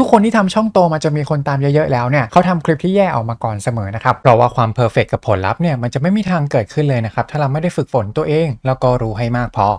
ทุกๆคนที่ทำช่องโตมันจะมีคนตามเยอะๆแล้วเนี่ยเขาทำคลิปที่แย่ออกมาก่อนเสมอนะครับ เพราะว่าความเพอร์เฟกกับผลลัพธ์เนี่ย มันจะไม่มีทางเกิดขึ้นเลยนะครับ ถ้าเราไม่ได้ฝึกฝนตัวเอง แล้วก็รู้ให้มากพอ